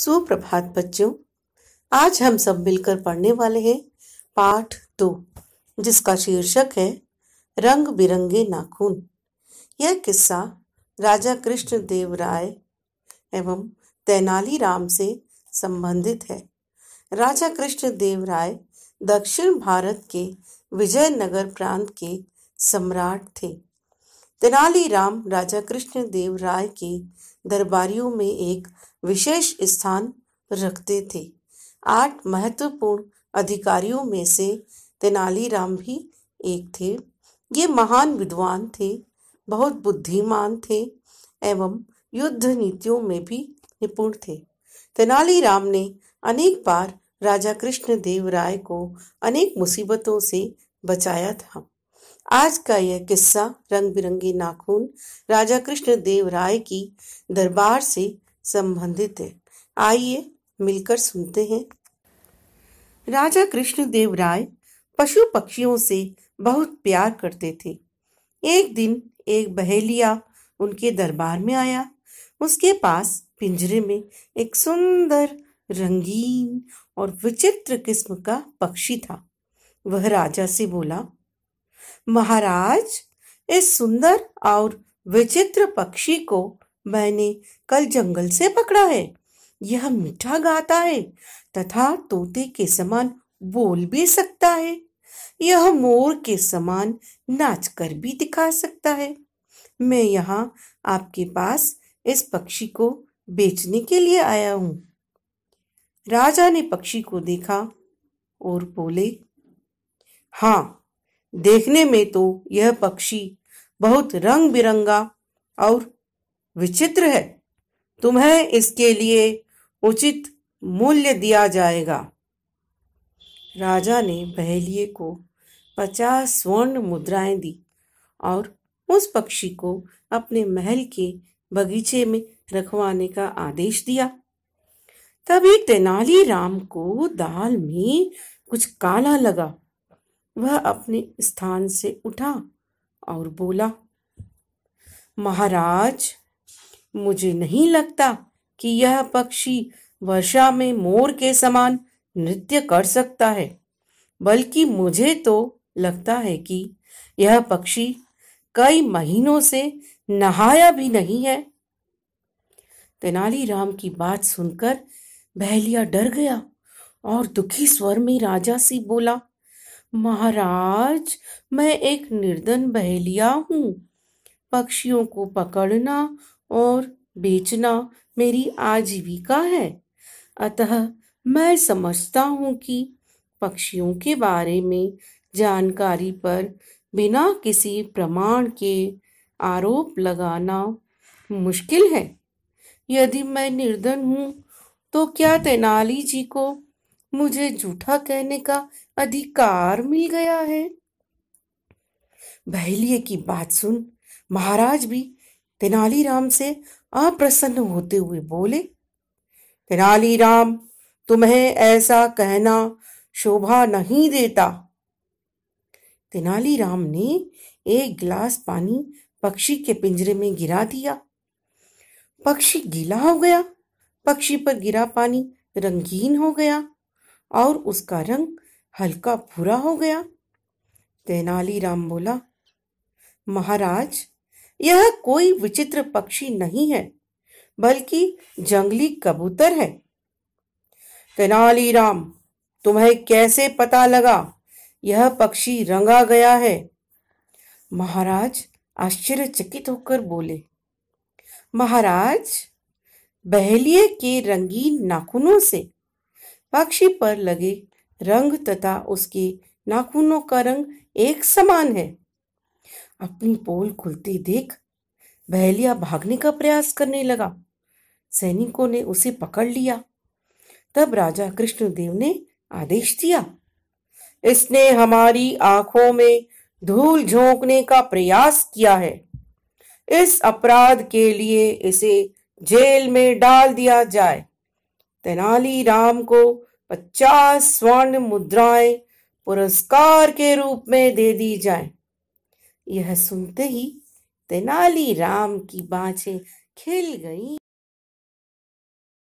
सुप्रभात बच्चों आज हम सब मिलकर पढ़ने वाले हैं पाठ दो जिसका शीर्षक है रंग बिरंगे नाखून यह किस्सा राजा कृष्ण देव राय एवं तेनालीराम से संबंधित है राजा कृष्ण देव राय दक्षिण भारत के विजयनगर प्रांत के सम्राट थे तेनालीराम राजा कृष्णदेव राय के दरबारियों में एक विशेष स्थान रखते थे आठ महत्वपूर्ण अधिकारियों में से तेनालीराम भी एक थे ये महान विद्वान थे बहुत बुद्धिमान थे एवं युद्ध नीतियों में भी निपुण थे तेनालीराम ने अनेक बार राजा कृष्णदेव राय को अनेक मुसीबतों से बचाया था आज का यह किस्सा रंग बिरंगी नाखून राजा कृष्ण देव राय की दरबार से संबंधित है आइए मिलकर सुनते हैं राजा कृष्ण देव राय पशु पक्षियों से बहुत प्यार करते थे एक दिन एक बहेलिया उनके दरबार में आया उसके पास पिंजरे में एक सुंदर रंगीन और विचित्र किस्म का पक्षी था वह राजा से बोला महाराज इस सुंदर और विचित्र पक्षी को मैंने कल जंगल से पकड़ा है यह मीठा गाता है तथा तोते के समान बोल भी सकता है यह मोर के समान नाच कर भी दिखा सकता है मैं यहाँ आपके पास इस पक्षी को बेचने के लिए आया हूँ राजा ने पक्षी को देखा और बोले हाँ देखने में तो यह पक्षी बहुत रंग बिरंगा और विचित्र है तुम्हें इसके लिए उचित मूल्य दिया जाएगा राजा ने बहेलिए को पचास स्वर्ण मुद्राएं दी और उस पक्षी को अपने महल के बगीचे में रखवाने का आदेश दिया तभी तेनाली राम को दाल में कुछ काला लगा वह अपने स्थान से उठा और बोला महाराज मुझे नहीं लगता कि यह पक्षी वर्षा में मोर के समान नृत्य कर सकता है बल्कि मुझे तो लगता है कि यह पक्षी कई महीनों से नहाया भी नहीं है तेनालीराम की बात सुनकर बहलिया डर गया और दुखी स्वर में राजा से बोला महाराज मैं एक निर्धन बहेलिया हूँ पक्षियों को पकड़ना और बेचना मेरी आजीविका है अतः मैं समझता हूँ कि पक्षियों के बारे में जानकारी पर बिना किसी प्रमाण के आरोप लगाना मुश्किल है यदि मैं निर्धन हूँ तो क्या तेनाली जी को मुझे झूठा कहने का अधिकार मिल गया है बहलिए की बात सुन महाराज भी तेनालीराम से अप्रसन्न होते हुए बोले तेनालीराम तुम्हें ऐसा कहना शोभा नहीं देता तेनालीराम ने एक गिलास पानी पक्षी के पिंजरे में गिरा दिया पक्षी गीला हो गया पक्षी पर गिरा पानी रंगीन हो गया और उसका रंग हल्का भूरा हो गया तेनालीराम बोला महाराज यह कोई विचित्र पक्षी नहीं है बल्कि जंगली कबूतर है तेनालीराम तुम्हें कैसे पता लगा यह पक्षी रंगा गया है महाराज आश्चर्यचकित होकर बोले महाराज बहलिए के रंगीन नाखूनों से पक्षी पर लगे रंग तथा उसके नाखूनों का रंग एक समान है अपनी पोल खुलती देख बहलिया भागने का प्रयास करने लगा सैनिकों ने उसे पकड़ लिया तब राजा कृष्णदेव ने आदेश दिया इसने हमारी आंखों में धूल झोंकने का प्रयास किया है इस अपराध के लिए इसे जेल में डाल दिया जाए तेनालीराम को पचास स्वर्ण मुद्राएं पुरस्कार के रूप में दे दी जाए यह सुनते ही तेनालीराम की बाछे खिल गई